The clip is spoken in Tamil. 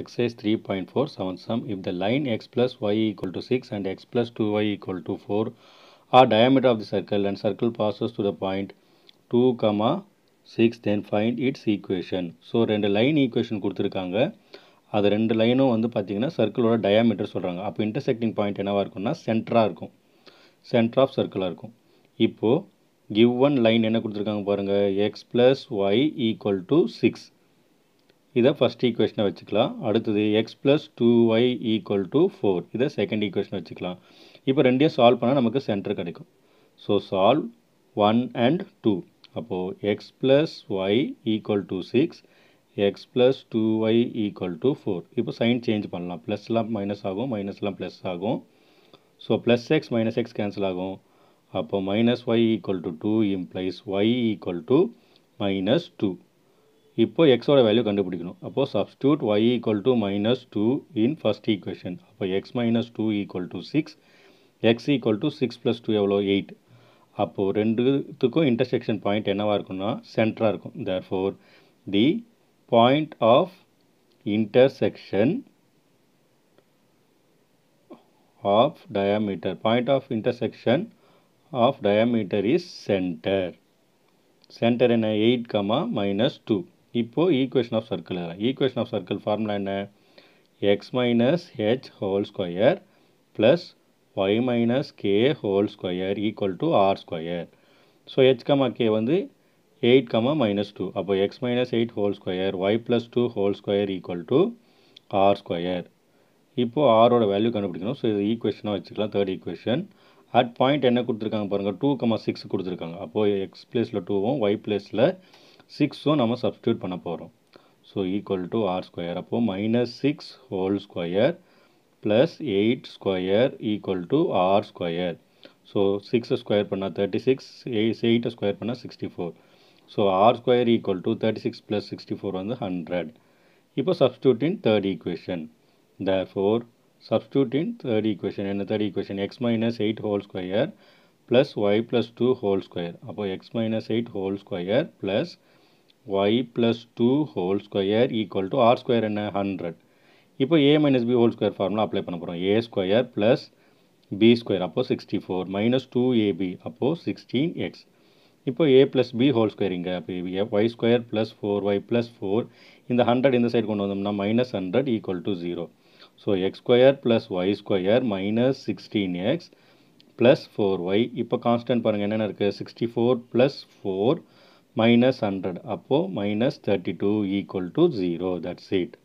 Exercise 3.4 seven sum if the line x plus y equal to 6 and x plus 2y equal to 4 are diameter of the circle and circle passes to the point two comma six then find its equation so ரெண்டு லைன் ஈக்குவேஷன் கொடுத்துருக்காங்க அது ரெண்டு லைனும் வந்து பார்த்தீங்கன்னா சர்க்கிளோட டயாமீட்டர் சொல்கிறாங்க அப்போ இன்டர்செக்டிங் பாயிண்ட் என்னவாக இருக்கும்னா சென்டராக இருக்கும் சென்டர் ஆஃப் சர்க்கிளாக இருக்கும் இப்போது கிவ் ஒன் லைன் என்ன கொடுத்துருக்காங்க பாருங்கள் X plus Y equal to six இதை ஃபஸ்ட் ஈக்குவேஷனை வச்சுக்கலாம் அடுத்தது X plus two Y equal to four இதை செகண்ட் ஈக்குவேஷன் வச்சுக்கலாம் இப்போ ரெண்டையும் சால்வ் பண்ணால் நமக்கு சென்டர் கிடைக்கும் so solve one and two அப்போது X plus Y equal to six X plus two Y equal to four இப்போ சைன் சேஞ்ச் பண்ணலாம் ப்ளஸ்லாம் மைனஸ் ஆகும் மைனஸ்லாம் ப்ளஸ் ஆகும் so plus X minus X cancel ஆகும் அப்போ minus Y equal to two implies Y equal to minus two இப்போ x ோட வேல்யூ கண்டுபிடிக்கணும் அப்போ substitute y = -2 in first equation அப்ப x - 2 = 6 x = 6 + 2 அவ்ளோ 8 அப்போ ரெண்டுக்குக்கும் இன்டர்செக்ஷன் பாயிண்ட் என்னவா இருக்கும்னா சென்டரா இருக்கும் therefore the point of intersection of diameter point of intersection of diameter is centre centre என்ன 8, -2 இப்போது equation of circle equation of circle formula என்ன X minus H whole square plus Y minus K whole square equal to R square so H comma K வந்து எயிட் கமா மைனஸ் டூ அப்போ X minus eight whole square Y plus two whole square equal to R square இப்போது ஆரோட வேல்யூ கண்டுபிடிக்கணும் ஸோ இது ஈக்குவேஷனாக வச்சுக்கலாம் தேர்ட் ஈக்குவேஷன் அட் பாயிண்ட் என்ன கொடுத்துருக்காங்க பாருங்கள் டூ கமா சிக்ஸ் கொடுத்துருக்காங்க அப்போது எக்ஸ் பிளேஸில் டூவும் ஒய் பிளேஸில் சிக்ஸும் நம்ம சப்ஸ்டியூட் பண்ண போகிறோம் so equal to R square அப்போது minus six whole square plus eight square equal to R square so சிக்ஸை ஸ்கொயர் பண்ணால் தேர்ட்டி சிக்ஸ் எயிட் எயிட்டை ஸ்கொயர் பண்ணால் sixty four so R square equal to thirty six plus sixty four வந்து ஹண்ட்ரட் இப்போ substitute in third equation there four substitute in third equation என்ன third equation X minus eight whole square plus Y plus two whole square அப்போது x minus eight whole square plus Y plus two whole square equal to r square என்ன ஹண்ட்ரட் இப்போ a minus b whole square formula apply பண்ண போகிறோம் a square plus b square அப்போது sixty four minus two a b அப்போது சிக்ஸ்டீன் எக்ஸ் இப்போ a plus b whole square இங்க அப்போ y square plus four y plus four இந்த ஹண்ட்ரட் இந்த சைடு கொண்டு வந்தோம்னா minus hundred equal to zero so x square plus y square minus sixteen x plus four y இப்போ கான்ஸ்டன்ட் பாருங்கள் என்னென்ன இருக்குது 64 four plus four minus 100 upo 32 equal to 0 that's it